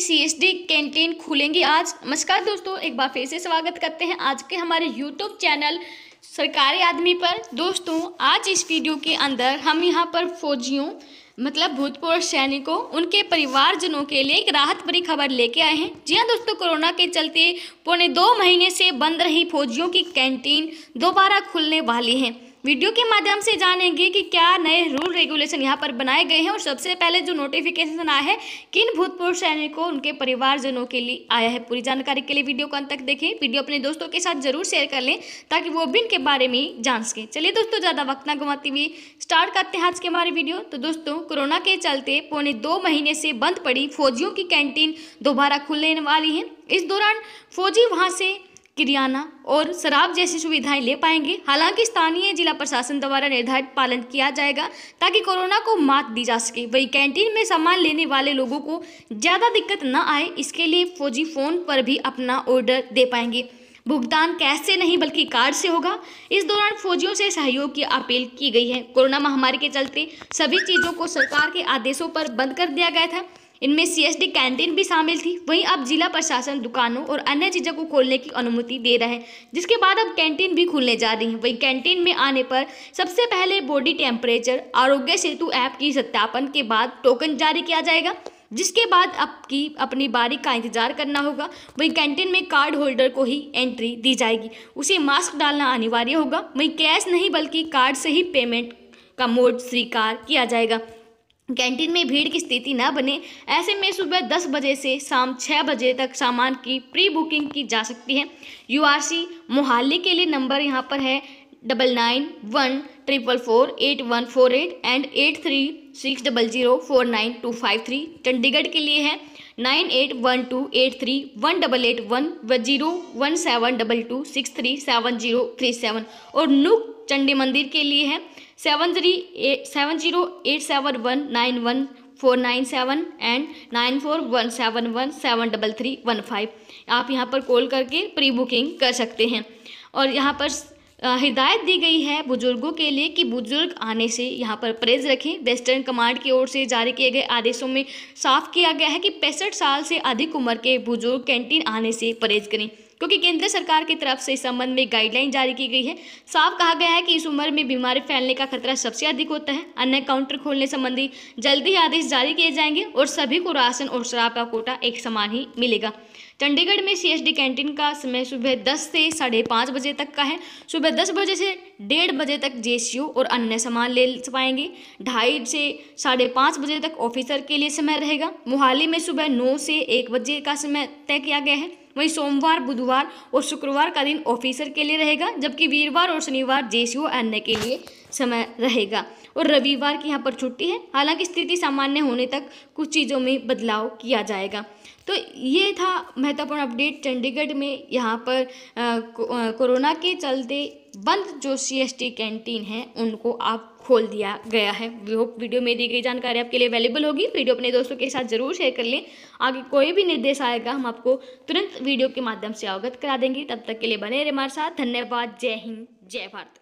CSD canteen खुलेंगी आज नमस्कार दोस्तों एक बार फिर से स्वागत करते हैं आज के हमारे यूट्यूब चैनल सरकारी आदमी पर दोस्तों आज इस वीडियो के अंदर हम यहाँ पर फौजियों मतलब भूतपूर्व सैनिकों उनके परिवारजनों के लिए एक राहत भरी खबर लेके आए हैं जी हाँ दोस्तों कोरोना के चलते पौने दो महीने से बंद रही फौजियों की कैंटीन दोबारा खुलने वाली है वीडियो के माध्यम से जानेंगे कि क्या नए रूल रेगुलेशन यहाँ पर बनाए गए हैं और सबसे पहले जो नोटिफिकेशन आया है किन भूतपूर्व सैनिकों उनके परिवारजनों के लिए आया है पूरी जानकारी के लिए वीडियो को अंत तक देखें वीडियो अपने दोस्तों के साथ जरूर शेयर कर लें ताकि वो भी इनके बारे में जान सकें चलिए दोस्तों ज़्यादा वक्त ना गंवाती हुई स्टार्ट करते हैं आज के हमारे वीडियो तो दोस्तों कोरोना के चलते पौने दो महीने से बंद पड़ी फौजियों की कैंटीन दोबारा खुलने वाली है इस दौरान फौजी वहाँ से किरियाना और शराब जैसी सुविधाएं ले पाएंगे हालांकि स्थानीय जिला प्रशासन द्वारा निर्धारित पालन किया जाएगा ताकि कोरोना को मात दी जा सके वही कैंटीन में सामान लेने वाले लोगों को ज़्यादा दिक्कत न आए इसके लिए फौजी फ़ोन पर भी अपना ऑर्डर दे पाएंगे भुगतान कैश से नहीं बल्कि कार्ड से होगा इस दौरान फौजियों से सहयोग की अपील की गई है कोरोना महामारी के चलते सभी चीज़ों को सरकार के आदेशों पर बंद कर दिया गया था इनमें सी कैंटीन भी शामिल थी वहीं अब जिला प्रशासन दुकानों और अन्य चीज़ों को खोलने की अनुमति दे रहे हैं जिसके बाद अब कैंटीन भी खुलने जा रही है वहीं कैंटीन में आने पर सबसे पहले बॉडी टेम्परेचर आरोग्य सेतु ऐप की सत्यापन के बाद टोकन जारी किया जाएगा जिसके बाद आपकी अपनी बारी का इंतजार करना होगा वहीं कैंटीन में कार्ड होल्डर को ही एंट्री दी जाएगी उसे मास्क डालना अनिवार्य होगा वहीं कैश नहीं बल्कि कार्ड से ही पेमेंट का मोड स्वीकार किया जाएगा कैंटीन में भीड़ की स्थिति न बने ऐसे में सुबह 10 बजे से शाम 6 बजे तक सामान की प्री बुकिंग की जा सकती है यूआरसी मोहाली के लिए नंबर यहाँ पर है double nine one triple four eight one four eight and eight three six double zero four nine two five three Chandigarh के लिए है nine eight one two eight three one double eight one व zero one seven double two six three seven zero three seven और नुक चंडी मंदिर के लिए है seven three eight seven zero eight seven one nine one four nine seven and nine four one seven one seven double three one five आप यहाँ पर call करके pre booking कर सकते हैं और यहाँ पर हिदायत दी गई है बुज़ुर्गों के लिए कि बुज़ुर्ग आने से यहाँ पर परहेज रखें वेस्टर्न कमांड की ओर से जारी किए गए आदेशों में साफ किया गया है कि पैंसठ साल से अधिक उम्र के बुज़ुर्ग कैंटीन आने से परहेज करें क्योंकि केंद्र सरकार की तरफ से इस संबंध में गाइडलाइन जारी की गई है साफ कहा गया है कि इस उम्र में बीमारी फैलने का खतरा सबसे अधिक होता है अन्य काउंटर खोलने संबंधी जल्दी आदेश जारी किए जाएंगे और सभी को राशन और शराब का कोटा एक समान ही मिलेगा चंडीगढ़ में सीएसडी कैंटीन का समय सुबह दस से साढ़े पाँच बजे तक का है सुबह दस बजे से डेढ़ बजे तक जे और अन्य सामान ले पाएंगे ढाई से साढ़े पाँच बजे तक ऑफिसर के लिए समय रहेगा मोहाली में सुबह नौ से एक बजे का समय तय किया गया है वहीं सोमवार बुधवार और शुक्रवार का दिन ऑफिसर के लिए रहेगा जबकि वीरवार और शनिवार जे अन्य के लिए समय रहेगा और रविवार की यहाँ पर छुट्टी है हालांकि स्थिति सामान्य होने तक कुछ चीज़ों में बदलाव किया जाएगा तो ये था महत्वपूर्ण अपडेट चंडीगढ़ में यहाँ पर आ, को, आ, कोरोना के चलते बंद जो सीएसटी कैंटीन है उनको आप खोल दिया गया है वी होप वीडियो में दी गई जानकारी आपके लिए अवेलेबल होगी वीडियो अपने दोस्तों के साथ जरूर शेयर कर लें आगे कोई भी निर्देश आएगा हम आपको तुरंत वीडियो के माध्यम से अवगत करा देंगे तब तक के लिए बने रहे हमारे साथ धन्यवाद जय हिंद जय भारत